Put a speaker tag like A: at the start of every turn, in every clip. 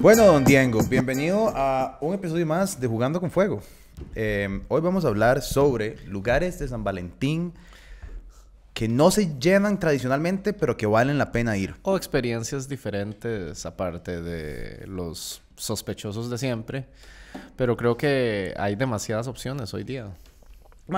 A: Bueno, don Diego, bienvenido a un episodio más de Jugando con Fuego. Em, hoy vamos a hablar sobre lugares de San Valentín que no se llenan tradicionalmente, pero que valen la pena ir.
B: O experiencias diferentes aparte de los sospechosos de siempre. Pero creo que hay demasiadas opciones hoy día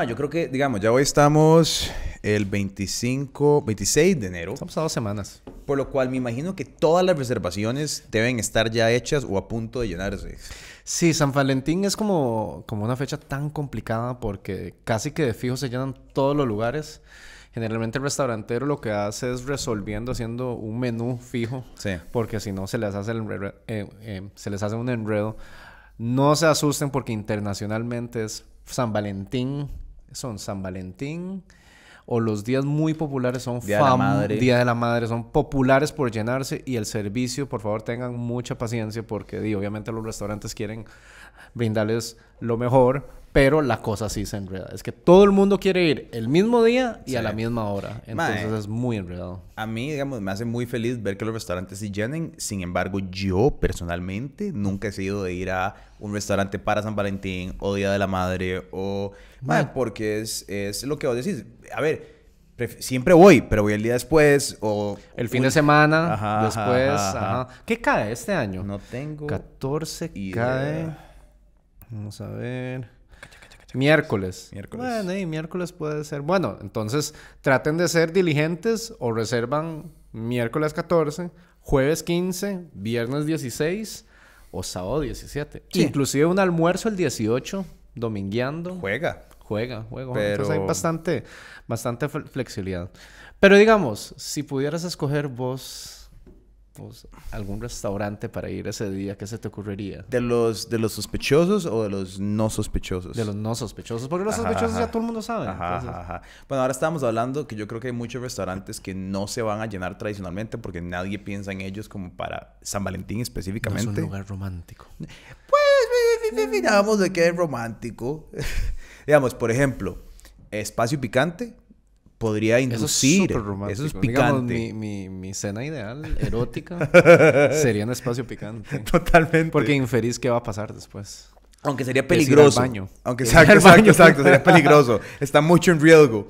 A: yo creo que, digamos, ya hoy estamos el 25, 26 de enero. Estamos a dos semanas. Por lo cual
B: me imagino que todas las reservaciones deben estar ya hechas o a punto de llenarse. Sí, San Valentín es como, como una fecha tan complicada porque casi que de fijo se llenan todos los lugares. Generalmente el restaurantero lo que hace es resolviendo, haciendo un menú fijo. Sí. Porque si no se les hace, eh, eh, se les hace un enredo. No se asusten porque internacionalmente es San Valentín son San Valentín o los días muy populares son Día de la Madre. Día de la Madre son populares por llenarse y el servicio, por favor, tengan mucha paciencia porque obviamente los restaurantes quieren brindarles lo mejor, pero la cosa sí se enreda. Es que todo el mundo quiere ir el mismo día y a la misma hora. Entonces es muy enredado. A mí, digamos, me hace muy feliz
A: ver que los restaurantes sí llenen. Sin embargo, yo personalmente nunca he decidido de ir a un restaurante para San Valentín o Día de la Madre o... porque es, lo que vos decís. A ver, siempre voy, pero voy el día después o... El fin de semana, después, ajá,
B: ¿Qué cae este año? No tengo... 14 cae... Vamos a ver... Miércoles. Miércoles. Bueno, y miércoles puede ser. Bueno, entonces traten de ser diligentes o reservan miércoles 14, jueves 15, viernes 16 o sábado 17. Inclusive un almuerzo el 18, domingueando. Juega. Juega, juega. Entonces hay bastante, bastante flexibilidad. Pero digamos, si pudieras escoger vos pues, algún restaurante para ir ese día, ¿qué se te ocurriría? ¿De los, de los
A: sospechosos o de los no sospechosos? De los no sospechosos, porque los sospechosos ya todo el
B: mundo sabe. Ajá,
A: bueno, ahora estábamos hablando que yo creo que hay muchos restaurantes que no se van a llenar tradicionalmente porque nadie piensa en ellos como para San Valentín específicamente. es un lugar romántico. Pues, digamos de que es romántico. digamos, por ejemplo, Espacio Picante podría
B: inducir. Eso es, picante. mi, mi, mi, cena ideal erótica sería un espacio picante. Totalmente. Porque inferís qué va a pasar después. Aunque sería peligroso. Aunque exacto, exacto, exacto, sería peligroso. Está mucho en riesgo.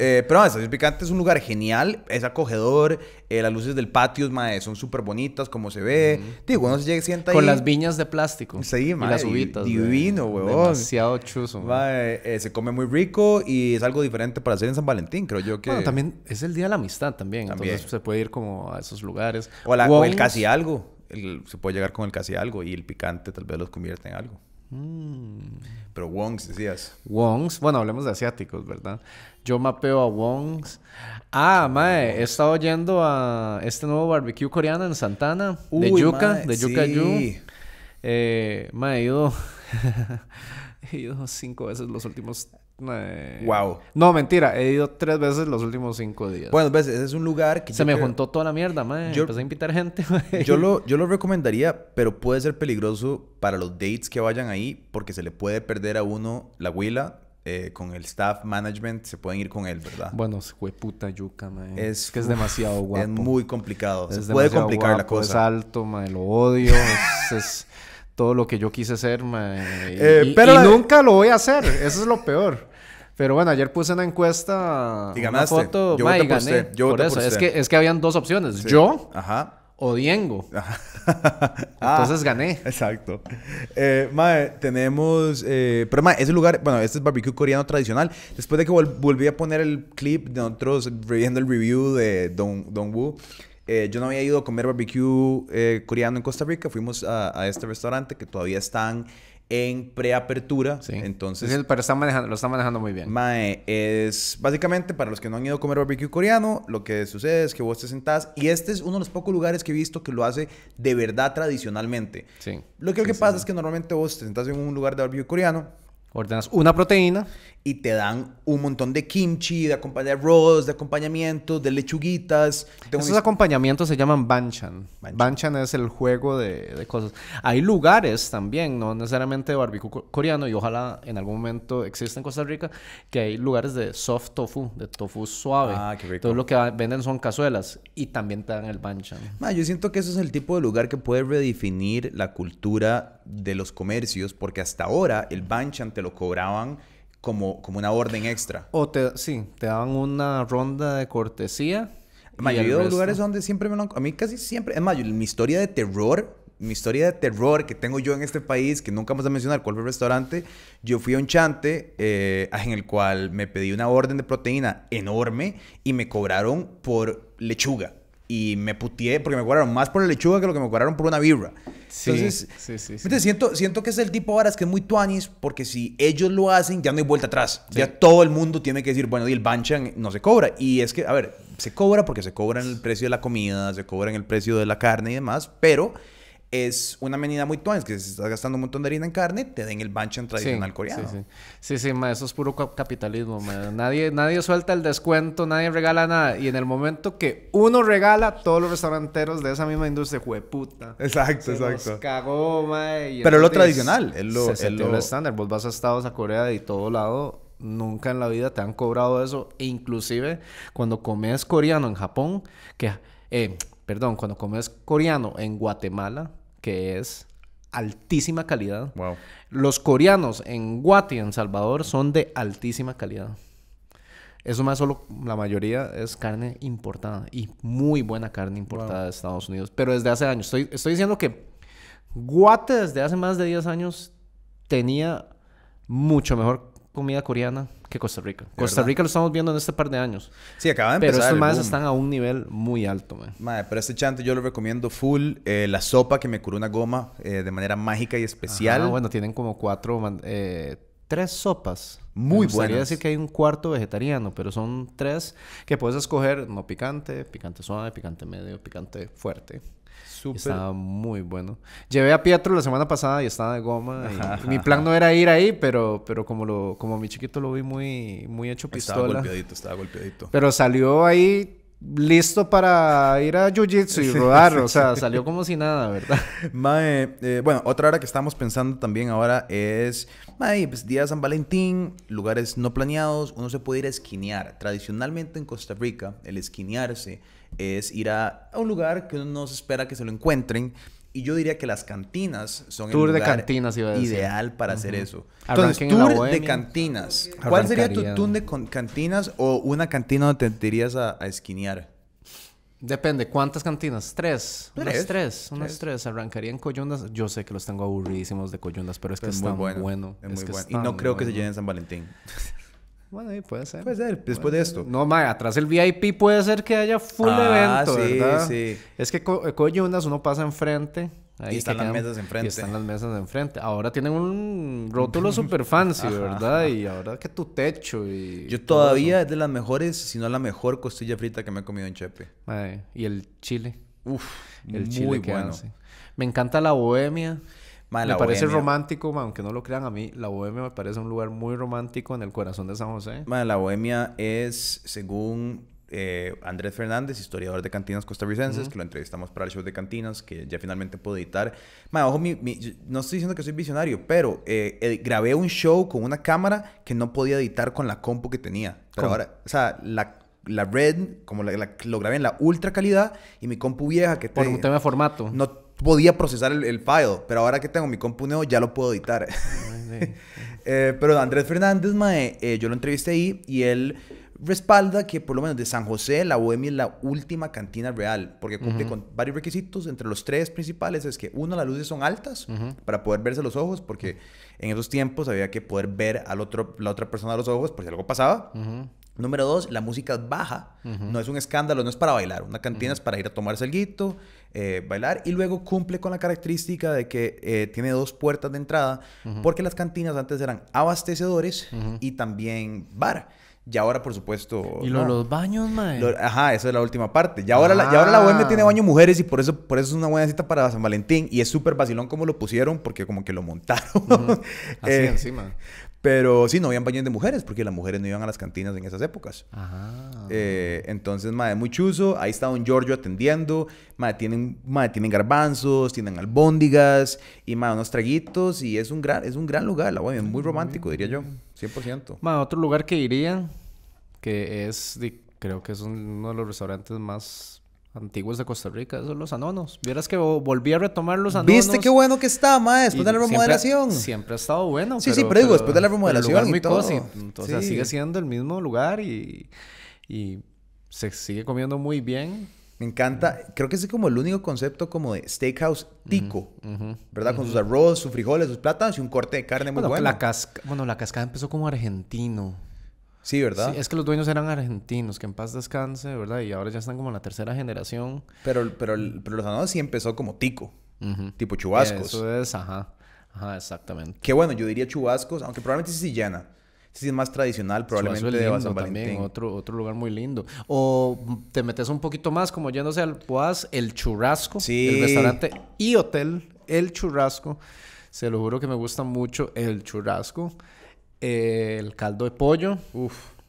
A: Eh, pero nada, el Picante es un lugar genial, es acogedor, eh, las luces del patio mae, son súper bonitas como se ve. Digo, uno se llega y sienta Con las viñas de plástico. Sí, y las uvitas. Divino, weón. Demasiado chuzo. Eh, se come muy rico y es algo diferente para hacer en San Valentín, creo yo que. Bueno, también
B: es el día de la amistad también. Entonces
A: se puede ir como a esos lugares. O, el casi algo. se puede llegar con el casi algo y el picante tal vez los convierte en algo.
B: Mm. Pero Wongs decías. Wongs, bueno, hablemos de asiáticos, ¿verdad? Yo mapeo a Wongs. Ah, mae, he estado yendo a este nuevo barbecue coreano en Santana, de Yuka. de Yuca eh, mae, ido, he ido cinco veces los últimos Wow. Eh, no, mentira. He ido tres veces los últimos cinco días. Bueno, veces. es un lugar que... Se me juntó toda la mierda, man. Yo... a invitar gente, Yo
A: lo, yo lo recomendaría, pero puede ser peligroso para los dates que vayan ahí porque se le puede perder a uno la huila. Eh, con el staff management se pueden
B: ir con él, ¿verdad? Bueno, fue puta yuca, man. Es que es demasiado guapo. Es muy complicado. Es se puede complicar la cosa. Es alto, man. Lo odio. es todo lo que yo quise ser, mae. Eh, y, pero nunca lo voy a hacer, eso es lo peor. Pero bueno, ayer puse una encuesta, y una foto, yo y gané. por eso, es que, es que habían dos opciones, yo o Diego. Ajá. Ah. Entonces gané. Exacto. Eh,
A: tenemos. Eh, pero, mae, ese lugar. Bueno, este es barbecue coreano tradicional. Después de que volví a poner el clip de nosotros viendo el review de Don, Don Woo. Eh, yo no había ido a comer barbecue eh, coreano en Costa Rica. Fuimos a, este restaurante que todavía están en preapertura. Sí. Entonces. pero están manejando, lo están manejando muy bien. Mae, es básicamente para los que no han ido a comer barbecue coreano, lo que sucede es que vos te sentás. Y este es uno de los pocos lugares que he visto que lo hace de verdad tradicionalmente. Sí. Lo que, lo que pasa es que normalmente vos te sentás en un lugar de barbecue coreano Ordenas una proteína. Y te dan un montón de
B: kimchi, de, acompañar arroz, de acompañamiento, de lechuguitas. Esos acompañamientos se llaman banchan. banchan. es el juego de, cosas. Hay lugares también, no necesariamente barbecue coreano, y ojalá en algún momento exista en Costa Rica, que hay lugares de soft tofu, de tofu suave. Ah, Todo lo que venden son cazuelas y también te dan el banchan.
A: yo siento que eso es el tipo de lugar que puede redefinir la cultura de los comercios, porque hasta ahora el banchan te lo cobraban como, como una orden extra. O
B: te, sí, te daban una ronda de cortesía. Hay yo lugares donde siempre me lo han... A mí casi
A: siempre... Es más, mi historia de terror... Mi historia de terror que tengo yo en este país, que nunca vamos a mencionar cuál fue el restaurante, yo fui a un chante eh, en el cual me pedí una orden de proteína enorme y me cobraron por lechuga. Y me putié porque me cobraron más por la lechuga que lo que me cobraron por una birra. Sí, Entonces,
B: sí,
A: siento, siento que es el tipo ahora es que es muy tuanis, porque si ellos lo hacen, ya no hay vuelta atrás. Ya todo el mundo tiene que decir, bueno, y el banchan no se cobra. Y es que, a ver, se cobra porque se cobra en el precio de la comida, se cobra en el precio de la carne y demás, pero es una menina muy Es que si estás gastando un montón de harina en carne,
B: te den el banchan tradicional coreano. Sí, sí, ma, eso es puro capitalismo. Ma. Nadie, nadie suelta el descuento, nadie regala nada. Y en el momento que uno regala, todos los restauranteros de esa misma industria, jueputa. Exacto, exacto. Los cagó, ma, Pero lo tradicional, es lo, el estándar. Vos vas a Estados a Corea y todo lado Nunca en la vida te han cobrado eso. E inclusive cuando comes coreano en Japón, que... Eh, perdón, cuando comes coreano en Guatemala, que es altísima calidad. Wow. Los coreanos en Guati, en Salvador, son de altísima calidad. Eso más solo, la mayoría es carne importada y muy buena carne importada de Estados Unidos, pero desde hace años. Estoy, estoy diciendo que Guate desde hace más de 10 años tenía mucho mejor comida coreana que Costa Rica. Costa Rica lo estamos viendo en este par de años. Sí, acaba de empezar. Pero estos más están a un nivel muy alto, man. Madre, pero este chante yo
A: lo recomiendo full. Eh, la sopa que me curó una goma eh, de manera mágica y especial. bueno, tienen
B: como cuatro, eh, tres sopas. Muy buenas. Podría decir que hay un cuarto vegetariano, pero son tres que puedes escoger no picante, picante suave, picante medio, picante fuerte. Super. Estaba muy bueno. Llevé a Pietro la semana pasada y estaba de goma. mi plan no era ir ahí, pero, pero como, lo, como mi chiquito lo vi muy, muy hecho pistola. Estaba golpeadito, estaba golpeadito. Pero salió ahí listo para ir a Jiu-Jitsu y rodar. O sea, salió
A: como si nada, ¿verdad? Eh, bueno, otra hora que estamos pensando también ahora es, mae, pues día de San Valentín, lugares no planeados, uno se puede ir a esquinear. Tradicionalmente en Costa Rica, el esquinearse es ir a, un lugar que uno no se espera que se lo encuentren. Y yo diría que las cantinas son el lugar ideal para hacer eso. Entonces, tour de cantinas. ¿Cuál sería tu tour de cantinas o una cantina donde te irías a, esquinear?
B: Depende, ¿cuántas cantinas? ¿Tres? ¿Tres? Unas tres, unas tres. Arrancaría en Coyundas. Yo sé que los tengo aburridísimos de Coyundas, pero es que es muy bueno. Es, muy bueno. Y no creo que se llenen San Valentín. Bueno, ahí puede ser. Puede ser, después de esto. No, ma, atrás el VIP puede ser que haya full ah, evento, sí, sí. Es que co eh, uno pasa enfrente. Ahí y están las mesas enfrente. están las mesas enfrente. Ahora tienen un rótulo super fancy, ¿verdad? Y ahora que tu techo y... Yo todavía es
A: de las mejores, si no la mejor costilla frita que me he comido en Chepe. Y el chile. Uf, el chile que bueno. Hace.
B: Me encanta la bohemia me parece romántico, aunque no lo crean a mí, la Bohemia me parece un lugar muy romántico en el corazón de San José.
A: la Bohemia es, según eh, Andrés Fernández, historiador de cantinas costarricenses, que lo entrevistamos para el show de cantinas, que ya finalmente puedo editar. ojo, no estoy diciendo que soy visionario, pero eh, grabé un show con una cámara que no podía editar con la compu que tenía. ahora, o sea, la red, como la, lo grabé en la ultra calidad, y mi compu vieja que... Por un tema de formato. No, podía procesar el, el, file, pero ahora que tengo mi compu ya lo puedo editar. Eh, pero Andrés Fernández, mae, eh, yo lo entrevisté ahí y él respalda que por lo menos de San José la Bohemia es la última cantina real, porque cumple con varios requisitos, entre los tres principales es que uno, las luces son altas para poder verse los ojos, porque en esos tiempos había que poder ver a la otra persona a los ojos por si algo pasaba. Número dos, la música es baja, no es un escándalo, no es para bailar, una cantina es para ir a tomarse el guito, eh, bailar. Y luego cumple con la característica de que eh, tiene dos puertas de entrada, porque las cantinas antes eran abastecedores y también bar. Y ahora, por supuesto. Y los baños, mae. ajá, esa es la última parte. Y ahora, la, ahora la ah. tiene baño mujeres y por eso, por eso es una buena cita para San Valentín. Y es súper vacilón como lo pusieron porque como que lo montaron. Así eh, encima. Pero sí, no habían baños de mujeres, porque las mujeres no iban a las cantinas en esas épocas. Ajá. Ah. Eh, entonces, madre, muy chuzo. Ahí está Don Giorgio atendiendo. Madre, tienen, tienen garbanzos, tienen albóndigas y, madre, unos traguitos. Y es un gran, es un gran lugar, la hueá es muy romántico, diría yo. 100%.
B: Madre, otro lugar que iría, que es, creo que es uno de los restaurantes más antiguos de Costa Rica, esos son los anonos. Vieras que volví a retomar los anonos. ¿Viste qué bueno
A: que está, ma, después de la remodelación? Siempre,
B: ha estado bueno. Sí, sí, pero, digo, después de la remodelación. todo. sigue siendo el mismo lugar y, se sigue comiendo muy bien. Me encanta. Creo que ese es como el
A: único concepto como de steakhouse tico, ¿verdad? Con sus arroz, sus frijoles, sus plátanos y un corte de carne muy bueno. La
B: casca... Bueno, la cascada empezó como argentino. Sí, ¿verdad? es que los dueños eran argentinos, que en paz descanse, ¿verdad? Y ahora ya están como en la tercera generación. Pero, pero,
A: pero los anónimos sí empezó como tico, tipo chubascos. Eso es, ajá.
B: Ajá, exactamente. Que bueno, yo diría chubascos, aunque probablemente sí llena, este Sí, es más tradicional, probablemente de Valentín. otro, otro lugar muy lindo. O te metes un poquito más, como yéndose al Poaz, el Churrasco, el restaurante y hotel, el Churrasco. Se lo juro que me gusta mucho el Churrasco. Eh, el caldo de pollo.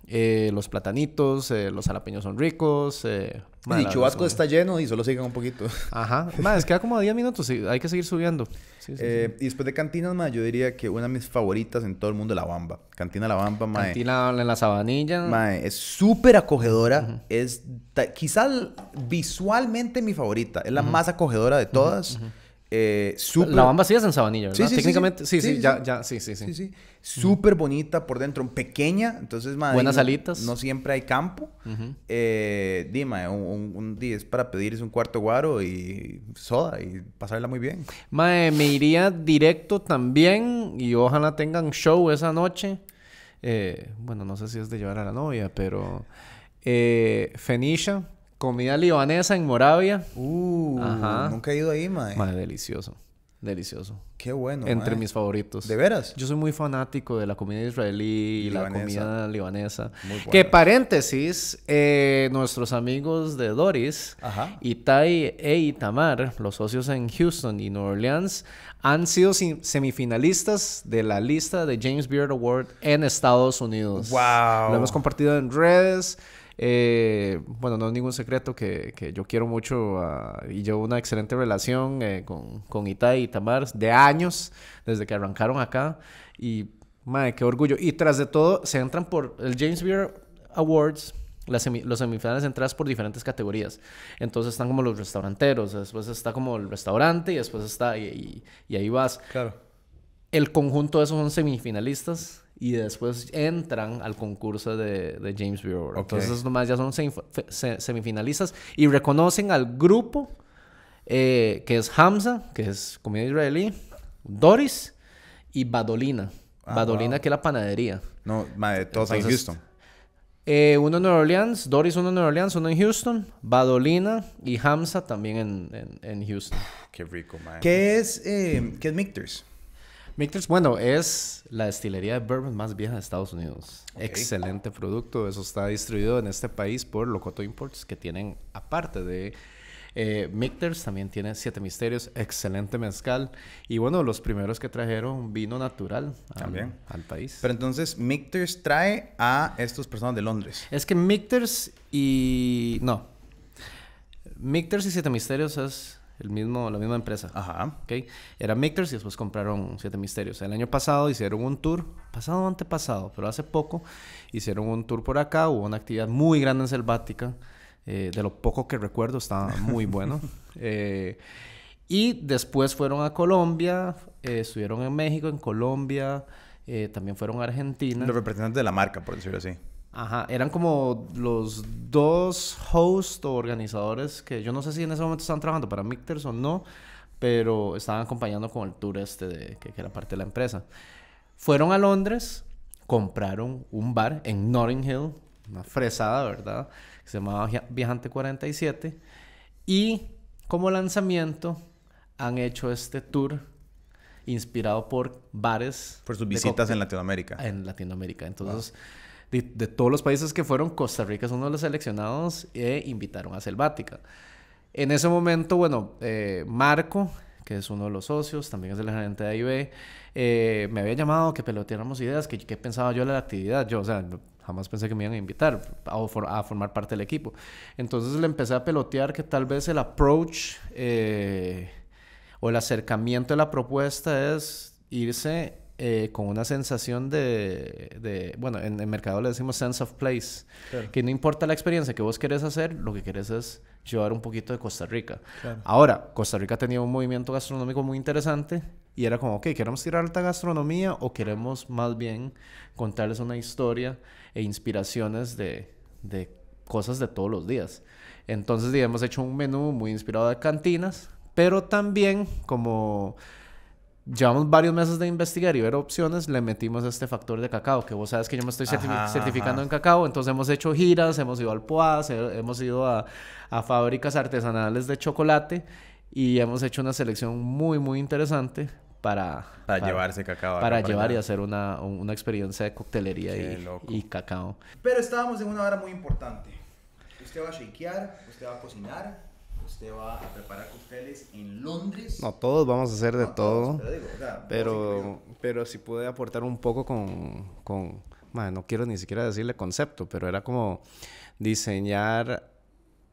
B: Eh, los platanitos, eh, los jalapeños son ricos. Eh, y Chubasco está lleno y solo siguen un poquito. Ajá. Más, queda como 10 minutos y hay que seguir subiendo. Y después de Cantinas, ma, yo diría
A: que una de mis favoritas en todo el mundo es La Bamba. Cantina La Bamba, ma.
B: Cantina en la Sabanilla. es
A: súper acogedora. Es quizás visualmente mi favorita. Es la más acogedora de todas. Eh, La bamba sí en Sabanilla, Sí, sí, Técnicamente, sí, sí, sí ya, sí, sí, sí. Súper bonita por dentro, pequeña, entonces, madre. Buenas alitas. No, siempre hay campo. eh, dime, un, es para pedirse un cuarto guaro
B: y soda y pasarla muy bien. Mae, me iría directo también y ojalá tengan show esa noche. Eh, bueno, no sé si es de llevar a la novia, pero. Eh, Fenicia, Comida libanesa en Moravia. Uh, nunca he ido ahí, mae. Mae, delicioso. Delicioso. Qué bueno. Entre mis favoritos. ¿De veras? Yo soy muy fanático de la comida israelí y la comida libanesa. Muy Que paréntesis, eh, nuestros amigos de Doris, Ajá. Itay e Itamar, los socios en Houston y New Orleans, han sido semifinalistas de la lista de James Beard Award en Estados Unidos. Wow. Lo hemos compartido en redes. Eh, bueno, no es ningún secreto que, que yo quiero mucho y llevo una excelente relación eh, con, con y Tamar de años, desde que arrancaron acá. Y, madre, qué orgullo. Y tras de todo, se entran por el James Beard Awards. los semifinales entradas por diferentes categorías. Entonces están como los restauranteros, después está como el restaurante y después está y, y, y ahí vas. Claro. El conjunto de esos son semifinalistas y después entran al concurso de, de James Bureau. Entonces, nomás ya son semifinalistas y reconocen al grupo eh, que es Hamza, que es comida israelí, Doris y Badolina. Ah, Badolina, que es la panadería. No, madre, todos en Houston. Eh, uno en Nueva Orleans, Doris uno en Nueva Orleans, uno en Houston, Badolina y Hamza también en, en, Houston. Qué rico, man. ¿Qué es, eh, ¿qué es Mictors? Mictors, bueno, es la destilería de bourbon más vieja de Estados Unidos. Excelente producto. Eso está distribuido en este país por Locoto Imports, que tienen, aparte de eh, también tiene Siete Misterios, excelente mezcal. Y bueno, los primeros que trajeron vino natural al, también. al país. Pero entonces, Micters trae a estos personas de Londres. Es que Micters y. No. Mictors y Siete Misterios es el mismo, la misma empresa. Ajá. ¿okay? Era Mictors y después compraron Siete Misterios. El año pasado hicieron un tour, pasado o antepasado, pero hace poco hicieron un tour por acá. Hubo una actividad muy grande en Selvática. Eh, de lo poco que recuerdo, estaba muy bueno. eh, y después fueron a Colombia, eh, estuvieron en México, en Colombia, eh, también fueron a Argentina. Los representantes de la marca, por decirlo así. Ajá, eran como los dos hosts o organizadores que yo no sé si en ese momento estaban trabajando para Micters o no, pero estaban acompañando con el tour este de, que, era parte de la empresa. Fueron a Londres, compraron un bar en Notting Hill, una fresada, ¿verdad? Que se llamaba Viajante 47. Y como lanzamiento han hecho este tour inspirado por bares. Por sus visitas en Latinoamérica. En Latinoamérica. Entonces de, todos los países que fueron, Costa Rica es uno de los seleccionados e invitaron a Selvática. En ese momento, bueno, eh, Marco, que es uno de los socios, también es el gerente de AIB, eh, me había llamado que peloteáramos ideas, que qué pensaba yo de la actividad. Yo, o sea, jamás pensé que me iban a invitar a, formar parte del equipo. Entonces le empecé a pelotear que tal vez el approach o el acercamiento de la propuesta es irse eh, con una sensación de, bueno, en el mercado le decimos sense of place, que no importa la experiencia que vos querés hacer, lo que querés es llevar un poquito de Costa Rica. Ahora, Costa Rica tenía un movimiento gastronómico muy interesante y era como, ok, queremos tirar alta gastronomía o queremos más bien contarles una historia e inspiraciones de, de cosas de todos los días. Entonces, digamos, hemos hecho un menú muy inspirado de cantinas, pero también como Llevamos varios meses de investigar y ver opciones, le metimos este factor de cacao, que vos sabes que yo me estoy certificando en cacao, entonces hemos hecho giras, hemos ido al Poas, hemos ido a, fábricas artesanales de chocolate y hemos hecho una selección muy, muy interesante para, para, llevarse
A: cacao. Para llevar y
B: hacer una, una, experiencia de coctelería y, y, cacao.
A: Pero estábamos en una hora muy importante. Usted va a shakear, usted va a cocinar, usted va a preparar en Londres. No,
B: todos vamos a hacer de todo. pero, pero, si pude aportar un poco con, no quiero ni siquiera decirle concepto, pero era como diseñar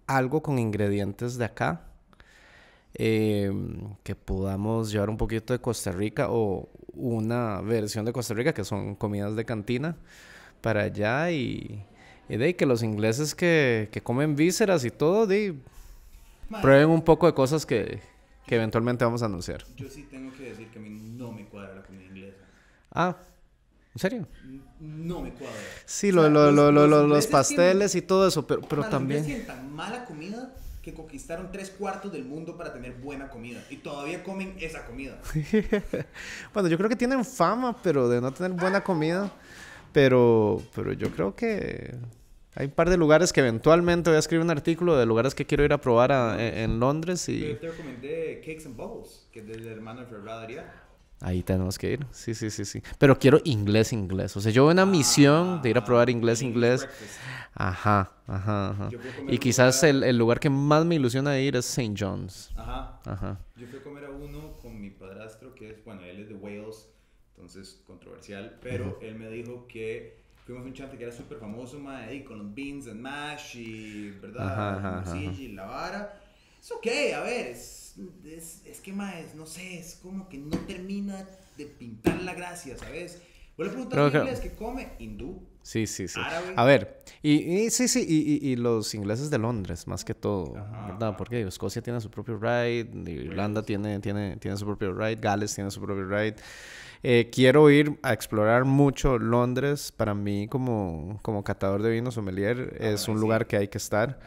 B: algo con ingredientes de acá. Em, que podamos llevar un poquito de Costa Rica o una versión de Costa Rica que son comidas de cantina para allá y, de que los ingleses que, que comen vísceras y todo, de, Prueben un poco de cosas que, que eventualmente vamos a anunciar.
A: Yo sí tengo que decir que a mí no me cuadra la comida inglesa.
B: Ah, ¿en serio? No me cuadra. Sí, los, los, los pasteles y todo eso, pero, pero también. también...
A: Tienen tan mala comida que conquistaron tres cuartos del mundo para tener buena comida y todavía comen esa comida.
B: bueno, yo creo que tienen fama, pero de no tener buena comida, pero, pero yo creo que hay un par de lugares que eventualmente voy a escribir un artículo de lugares que quiero ir a probar a, ah, en Londres y... Yo te
A: recomendé Cakes and Bubbles, que es del hermano de Ferradaria.
B: Ahí tenemos que ir, sí, sí, sí, sí. Pero quiero inglés, inglés. O sea, yo una misión de ir a probar ah, inglés, inglés. Ajá, ajá, ajá. Y quizás El, el, lugar que más me ilusiona ir es St. John's. Ajá. Ajá.
A: Yo fui a comer a uno con mi padrastro, que es, bueno, él es de Wales, entonces controversial, pero él me dijo que fuimos a un chante que era súper famoso, mae, con los beans and mash y, ¿verdad? Ajá, la vara. Es ok, a ver, es, es, es que, mae, no sé, es como que no termina
B: de pintar la gracia, ¿sabes? Voy a preguntar a que... inglés que come
A: hindú. Sí, sí, sí. Árabe. A ver,
B: y, sí, sí, y, y, los ingleses de Londres, más que todo, ¿verdad? Porque Escocia tiene su propio right, Irlanda tiene, tiene, tiene su propio right, Gales tiene su propio right. Eh, quiero ir a explorar mucho Londres. Para mí, como, como catador de vino sommelier, ah, es un lugar que hay que estar.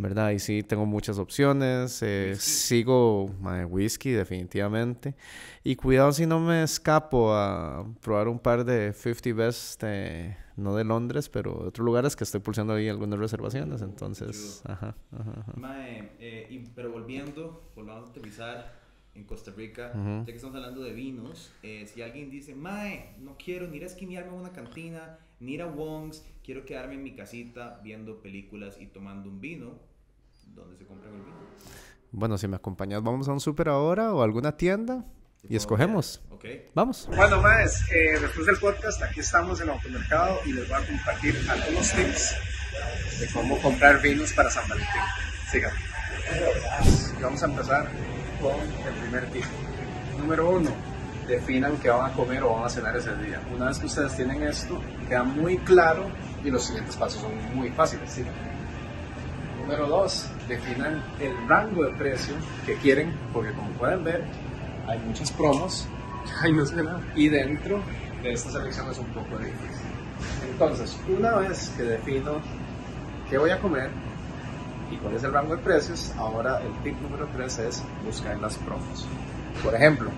B: ¿Verdad? Y sí, tengo muchas opciones. Eh, sigo my, whisky, definitivamente. Y cuidado si no me escapo a probar un par de 50 best, eh, no de Londres, pero de otros lugares que estoy pulsando ahí algunas reservaciones. Entonces, ajá,
A: pero volviendo, volvamos a utilizar en Costa Rica, ya que estamos hablando de vinos, eh, si alguien dice, Mae, no quiero ni ir a esquinearme a una cantina, ni ir a Wong's, quiero quedarme en mi casita viendo películas y tomando un vino, ¿dónde se compra el vino?
B: Bueno, si me acompañas, vamos a un súper ahora o a alguna tienda y escogemos. Okay. Vamos. Bueno, Maes, eh, después del podcast, aquí estamos en el automercado y les voy a compartir algunos tips de cómo comprar vinos para San Valentín. ...sigan... Vamos a empezar con el primer tipo Número uno, definan qué van a comer o van a cenar ese día. Una vez que ustedes tienen esto, queda muy claro y los siguientes pasos son muy fáciles. Número dos, definan el rango de precio que quieren, porque como pueden ver, hay muchas promos Ay, no sé y dentro de esta selección es un poco difícil. Entonces, una vez que defino qué voy a comer, ¿Y cuál es el rango de precios? Ahora el tip número 3 es buscar en las promos. Por ejemplo,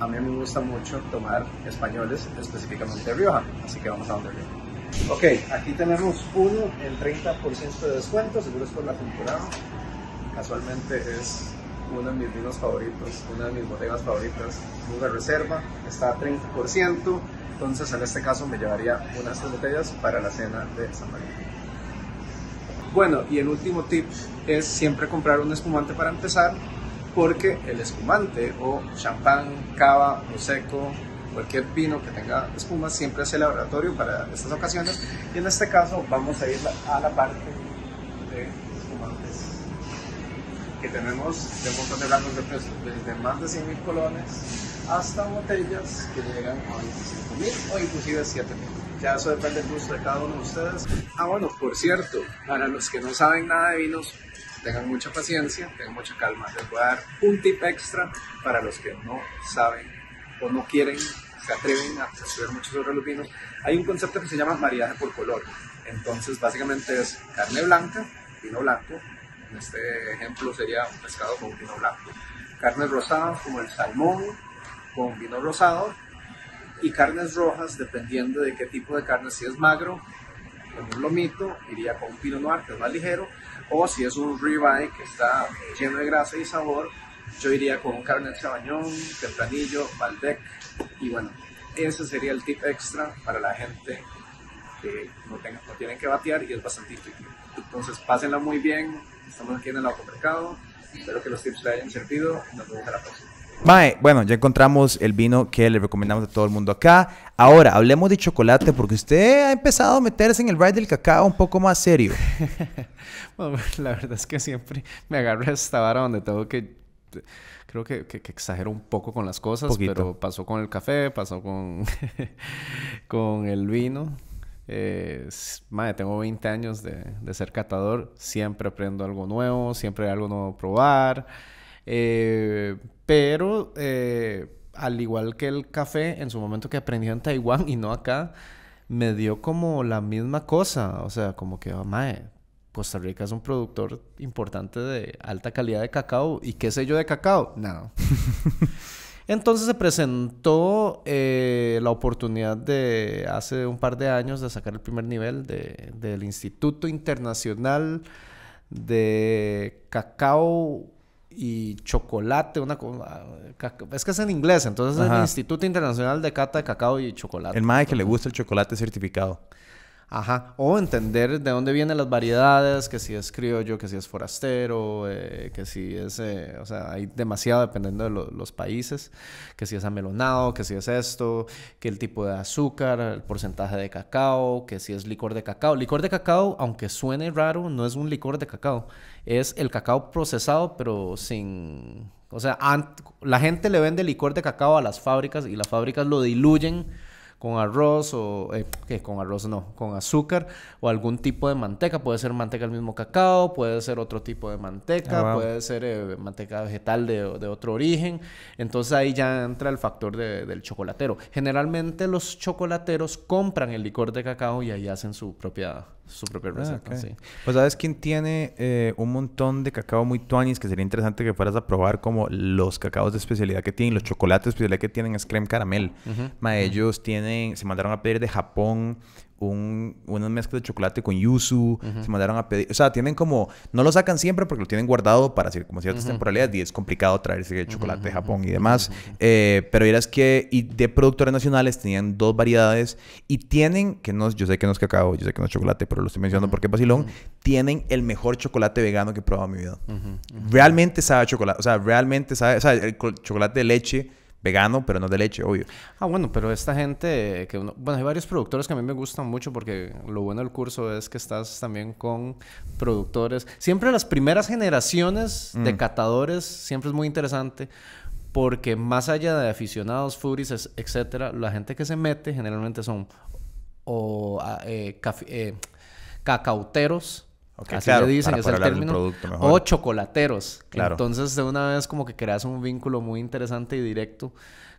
B: a mí me gusta mucho tomar españoles, específicamente Rioja, así que vamos a donde Rioja. Ok, aquí tenemos uno en 30% de descuento, seguro es por la temporada. Casualmente es uno de mis vinos favoritos, una de mis botellas favoritas, de reserva, está a 30%, entonces en este caso me llevaría unas tres botellas para la cena de San Martín. Bueno, y el último tip es siempre comprar un espumante para empezar, porque el espumante o champán, cava o seco, cualquier vino que tenga espuma siempre es el laboratorio para estas ocasiones. Y en este caso vamos a ir a la parte de espumantes que tenemos de de desde más de 100.000 mil colones hasta botellas que llegan a 25 o inclusive 7.000 mil ya eso depende del gusto de cada uno de ustedes. Ah, bueno, por cierto, para los que no saben nada de vinos, tengan mucha paciencia, tengan mucha calma. Les voy a dar un tip extra para los que no saben o no quieren, se atreven a estudiar mucho sobre los vinos. Hay un concepto que se llama maridaje por color. Entonces, básicamente es carne blanca, vino blanco. En este ejemplo sería un pescado con vino blanco. Carnes rosadas como el salmón con vino rosado y carnes rojas, dependiendo de qué tipo de carne, si es magro, como un lomito, iría con un pino noir, que es más ligero, o si es un ribeye que está lleno de grasa y sabor, yo iría con carne de chabañón, tempranillo, baldec, y bueno, ese sería el tip extra para la gente que no, tienen que batear y es bastante intuitivo. Entonces, pásenla muy bien, estamos aquí en el automercado, espero que los tips les hayan servido, nos vemos en la próxima.
A: Mae, bueno, ya encontramos el vino que le recomendamos a todo el mundo acá. Ahora, hablemos de chocolate porque usted ha empezado a meterse en el ride del cacao un poco más serio.
B: bueno, la verdad es que siempre me agarro a esta vara donde tengo que... Creo que, exagero un poco con las cosas, pero pasó con el café, pasó con, con el vino. Eh, tengo 20 años de, de ser catador, siempre aprendo algo nuevo, siempre hay algo nuevo a probar. Eh, pero eh, al igual que el café, en su momento que aprendí en Taiwán y no acá, me dio como la misma cosa. O sea, como que, oh, Costa Rica es un productor importante de alta calidad de cacao. ¿Y qué sé yo de cacao? Nada Entonces se presentó eh, la oportunidad de hace un par de años de sacar el primer nivel del Instituto Internacional de Cacao y chocolate, una ah, es que es en inglés, entonces el Instituto Internacional de Cata de Cacao y Chocolate. El mae que le gusta el
A: chocolate certificado.
B: Ajá, o entender de dónde vienen las variedades, que si es criollo, que si es forastero, eh, que si es, eh, o sea, hay demasiado dependiendo de los países, que si es amelonado, que si es esto, que el tipo de azúcar, el porcentaje de cacao, que si es licor de cacao. Licor de cacao, aunque suene raro, no es un licor de cacao, es el cacao procesado pero sin, o sea, la gente le vende licor de cacao a las fábricas y las fábricas lo diluyen con arroz o eh, que con arroz no, con azúcar o algún tipo de manteca, puede ser manteca del mismo cacao, puede ser otro tipo de manteca, ah, puede ser eh, manteca vegetal de, de, otro origen, entonces ahí ya entra el factor de, del chocolatero. Generalmente los chocolateros compran el licor de cacao y ahí hacen su propia su propia ah,
A: Pues, ¿sabes quién tiene eh, un montón de cacao muy tuanis que sería interesante que fueras a probar? Como los cacaos de especialidad que tienen, los chocolates de especialidad que tienen es creme caramel. Ma, ellos tienen, se mandaron a pedir de Japón un, una mezcla de chocolate con yuzu, se mandaron a pedir, o sea, tienen como, no lo sacan siempre porque lo tienen guardado para hacer como ciertas temporalidades y es complicado traerse ese chocolate de Japón y demás, eh, pero verás que y de productores nacionales tenían dos variedades y tienen, que no, yo sé que no es cacao, yo sé que no es chocolate, pero lo estoy mencionando porque es vacilón, tienen el mejor chocolate vegano que he probado en mi vida. Realmente sabe a chocolate, o sea, realmente sabe, o sea, el chocolate de leche vegano, pero no de leche, obvio.
B: Ah, bueno, pero esta gente, que uno... bueno, hay varios productores que a mí me gustan mucho porque lo bueno del curso es que estás también con productores. Siempre las primeras generaciones de mm. catadores, siempre es muy interesante porque más allá de aficionados, foodies, etcétera, la gente que se mete generalmente son o eh, eh, cacauteros Así claro, le dicen, es el término. O chocolateros. Entonces, de una vez como que creas un vínculo muy interesante y directo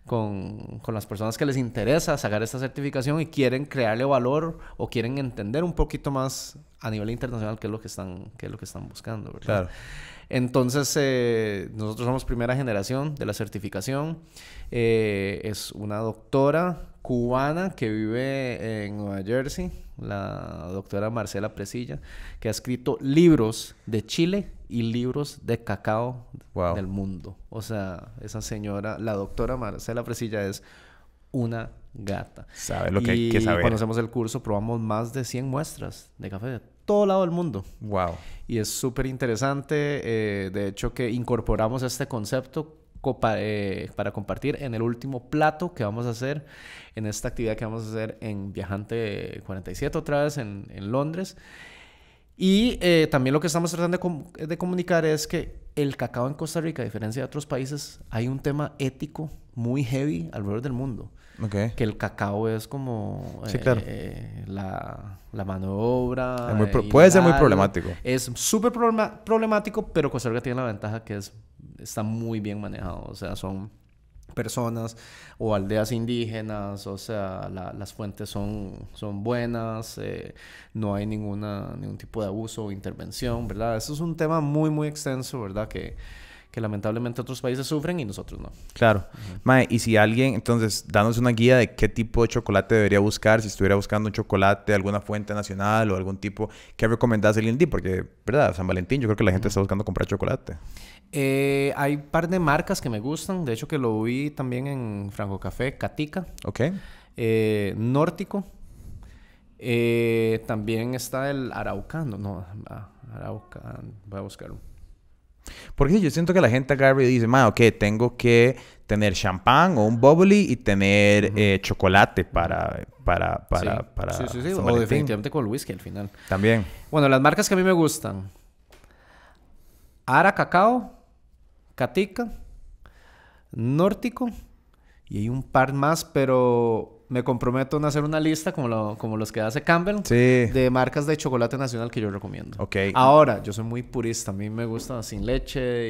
B: con, las personas que les interesa sacar esta certificación y quieren crearle valor o quieren entender un poquito más a nivel internacional qué es lo que están, qué es lo que están buscando, Claro. Entonces, eh, nosotros somos primera generación de la certificación. Eh, es una doctora cubana que vive en Nueva Jersey la doctora Marcela Presilla, que ha escrito libros de Chile y libros de cacao del mundo. O sea, esa señora, la doctora Marcela Presilla es una gata. Sabe lo que hay que saber. conocemos el curso, probamos más de 100 muestras de café de todo lado del mundo. Wow. Y es súper interesante, eh, de hecho, que incorporamos este concepto para, eh, para compartir en el último plato que vamos a hacer en esta actividad que vamos a hacer en Viajante 47 otra vez en, Londres. Y eh, también lo que estamos tratando de comunicar es que el cacao en Costa Rica, a diferencia de otros países, hay un tema ético muy heavy alrededor del mundo. Que el cacao es como eh, eh, la, manobra... mano de obra. Eh, puede ser muy problemático. Es súper problemático, pero Costa Rica tiene la ventaja que es, está muy bien manejado. O sea, son personas o aldeas indígenas, o sea, las fuentes son, son buenas, eh, no hay ninguna, ningún tipo de abuso o intervención, ¿verdad? Eso es un tema muy, muy extenso, ¿verdad? Que, lamentablemente otros países sufren y nosotros no.
A: Claro. Mae, y si alguien, entonces, danos una guía de qué tipo de chocolate debería buscar, si estuviera buscando un chocolate de alguna fuente nacional o algún tipo, ¿qué recomendás el INDI? Porque, ¿verdad? San Valentín, yo creo que la gente está buscando comprar chocolate.
B: Eh, hay un par de marcas que me gustan. De hecho, que lo vi también en Franco Café, Catica. Ok. Eh, Nórtico. Eh, también está el Araucano. No, ah, Araucano. Voy a buscarlo.
A: Porque yo siento que la gente agarra dice, ma, ok, tengo que tener champán o un bubbly y tener eh, chocolate para, para, para, sí. para. Sí, sí, o definitivamente
B: con el whisky al final. También. Bueno, las marcas que a mí me gustan. Ara Cacao, Catica, Nórtico y hay un par más, pero me comprometo en hacer una lista como, los que hace Campbell de marcas de chocolate nacional que yo recomiendo. Ahora, yo soy muy purista, a mí me gusta sin leche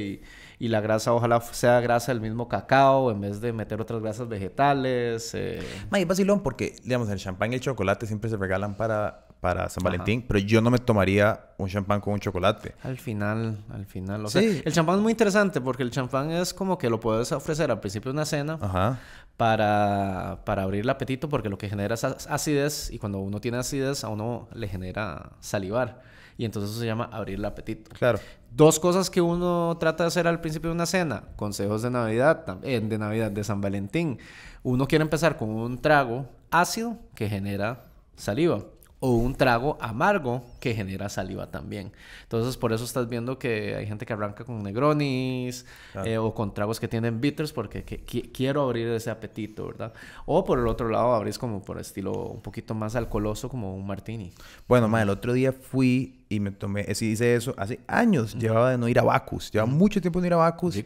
B: y, la grasa ojalá sea grasa del mismo cacao en vez de meter otras grasas vegetales. Eh.
A: vacilón, porque digamos, el champán y el chocolate siempre se regalan para para San Valentín, pero yo no me tomaría un champán con un chocolate. Al final, al final. O sí.
B: el champán es muy interesante porque el champán es como que lo puedes ofrecer al principio de una cena Ajá. Para, para abrir el apetito porque lo que genera es acidez y cuando uno tiene acidez a uno le genera salivar. Y entonces eso se llama abrir el apetito. Claro. Dos cosas que uno trata de hacer al principio de una cena. Consejos de Navidad, eh, de Navidad, de San Valentín. Uno quiere empezar con un trago ácido que genera saliva o un trago amargo que genera saliva también. Entonces, por eso estás viendo que hay gente que arranca con Negronis eh, o con tragos que tienen bitters porque quiero abrir ese apetito, ¿verdad? O por el otro lado, abrís como por estilo un poquito más alcoholoso como un martini. Bueno, el otro día fui
A: y me tomé, si hice eso hace años, llevaba de no ir a Bacus, llevaba mucho tiempo de no ir a Bacus.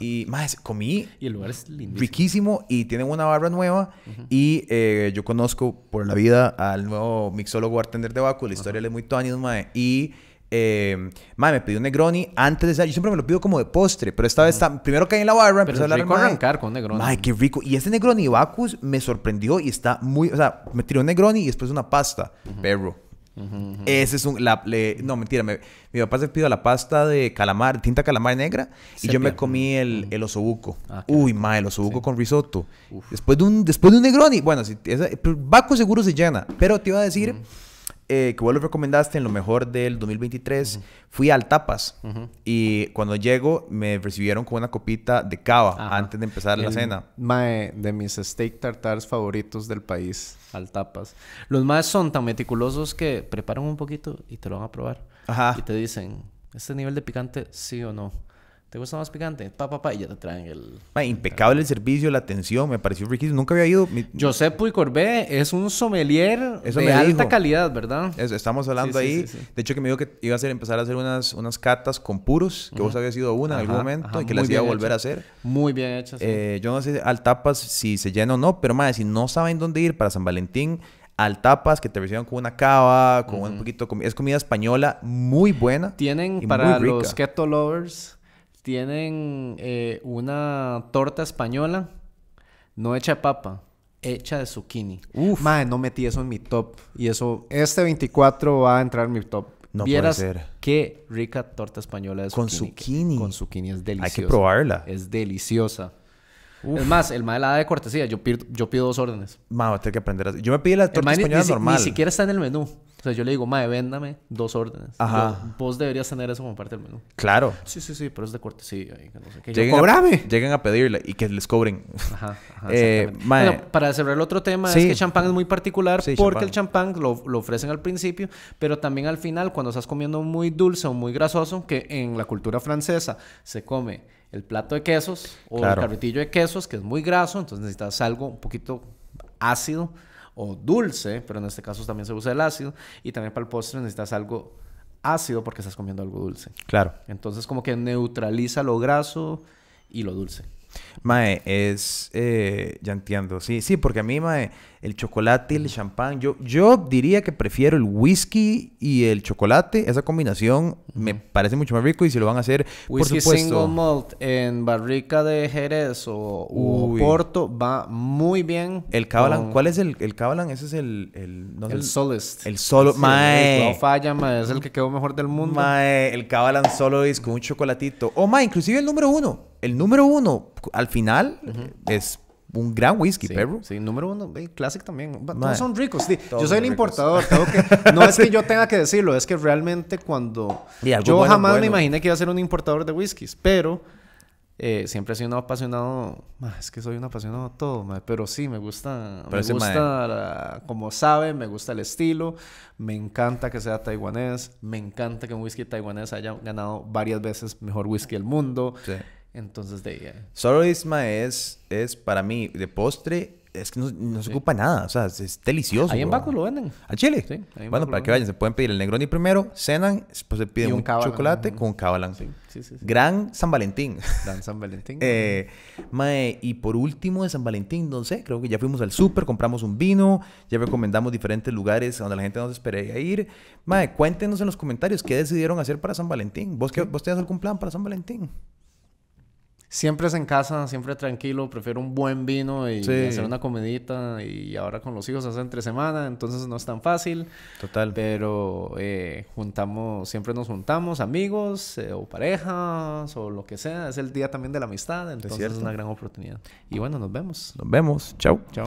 A: Y más, comí. Y el lugar es lindísimo. Riquísimo y tienen una barra nueva y eh, yo conozco por la vida al nuevo mixólogo bartender de Bacus, la historia le es muy tuanis, mae, y... Em, madre, me pidió un Negroni antes de salir. Yo siempre me lo pido como de postre, pero esta vez está primero caí en la barra, Pero a Rico arrancar con Negroni. Madre, qué rico. Y este Negroni Bacus me sorprendió y está muy. O sea, me tiró un Negroni y después una pasta. Perro. Ese es un... no, mentira. mi papá se pidió la pasta de calamar, tinta calamar negra. Y yo me comí el, el osobuco. Ah, Uy, ma, el osobuco con risotto. Después de, un, después de un Negroni. Bueno, si, Baco seguro se llena. Pero te iba a decir... Eh, que vos lo recomendaste en lo mejor del 2023, fui al Tapas. Y cuando llego, me recibieron con una
B: copita de cava antes de empezar la cena. Mae, de mis steak tartars favoritos del país, al Tapas. Los más son tan meticulosos que preparan un poquito y te lo van a probar. Ajá. Y te dicen, ¿este nivel de picante sí o no? ¿Te gusta más picante? Pa, pa, pa, y ya te traen el...
A: impecable el servicio, la atención, me pareció riquísimo. Nunca había ido... Mi... y Puy
B: es un sommelier de alta calidad, ¿verdad?
A: estamos hablando ahí. de hecho, que me dijo que iba a empezar a hacer unas, unas catas con puros, que vos habías ido una en algún momento y que las iba a volver a hacer. Muy bien hechas. Eh, yo no sé al tapas si se llena o no, pero madre, si no saben dónde ir para San Valentín, al tapas que te reciban con una cava, con un poquito... Es comida española muy buena.
B: Tienen para los keto lovers tienen eh, una torta española, no hecha de papa, hecha de zucchini. Uf. Madre, no metí eso en mi top. Y eso, este 24 va a entrar en mi top. No Vieras puede ser. qué rica torta española es. Con zucchini. Con zucchini, es deliciosa. Hay que probarla. Es deliciosa. Es más, el mae la de cortesía. Yo pido, yo pido dos órdenes. Ma, va a tener que aprender. A... Yo me pido la torta española normal. Ni, ni siquiera está en el menú. O sea, yo le digo, mae, véndame dos órdenes. Ajá. vos deberías tener eso como parte del menú. Claro. Sí, sí, sí, pero es de cortesía. Lleguen,
A: A, pedirle y que les cobren. Ajá. ajá eh, Bueno,
B: para cerrar el otro tema, es que champán es muy particular sí, porque el champán lo, lo ofrecen al principio, pero también al final, cuando estás comiendo muy dulce o muy grasoso, que en la cultura francesa se come el plato de quesos o el carretillo de quesos, que es muy graso, entonces necesitas algo un poquito ácido o dulce, pero en este caso también se usa el ácido, y también para el postre necesitas algo ácido porque estás comiendo algo dulce. Claro. Entonces como que neutraliza lo graso y lo dulce.
A: Mae, es... Eh, ya entiendo, sí, sí, porque a mí, Mae, el chocolate y el champán. Yo, yo diría que prefiero el whisky y el chocolate. Esa combinación me parece mucho más rico y si lo van a hacer, por supuesto. single
B: malt en barrica de Jerez o Porto va muy bien. El Cabalan, ¿cuál es
A: el, el Cabalan? Ese es el... El, no el, el Solest. El Solo... mae. El falla, mae. Es el que
B: quedó mejor del mundo.
A: Mae, el Cabalan Solo es con un chocolatito. O oh, mae, inclusive el número uno. El número uno, al final, es un gran whisky, pero Sí, número uno,
B: Classic también. son ricos. yo soy el importador. no es que yo tenga que decirlo, es que realmente cuando. yo jamás me imaginé que iba a ser un importador de whiskies, pero eh, siempre he sido un apasionado. Es que soy un apasionado de todo, pero sí, me gusta. me gusta, como sabe, me gusta el estilo. Me encanta que sea taiwanés. Me encanta que un whisky taiwanés haya ganado varias veces mejor whisky del mundo. Sí. Entonces, de yeah. Solo es, es para mí, de postre, es que no, se ocupa nada.
A: O sea, es, delicioso. Ahí en Baco lo
B: venden. ¿A Chile? Sí. bueno, para que vayan,
A: se pueden pedir el Negroni primero, cenan, después se piden un, chocolate con cabalán. Sí. Sí, Gran San Valentín. Gran San Valentín. eh, mae, y por último de San Valentín, no sé, creo que ya fuimos al súper, compramos un vino, ya recomendamos diferentes lugares donde la gente nos esperaría ir. Mae, cuéntenos en los comentarios qué decidieron hacer para San Valentín. ¿Vos, qué, ¿vos tenés algún plan para San Valentín?
B: siempre es en casa, siempre tranquilo, prefiero un buen vino y hacer una comidita y ahora con los hijos hace entre semana, entonces no es tan fácil. Total. Pero eh, juntamos, siempre nos juntamos, amigos eh, o parejas o lo que sea, es el día también de la amistad, entonces es, una gran oportunidad. Y bueno, nos vemos.
A: Nos vemos, chao. Chao.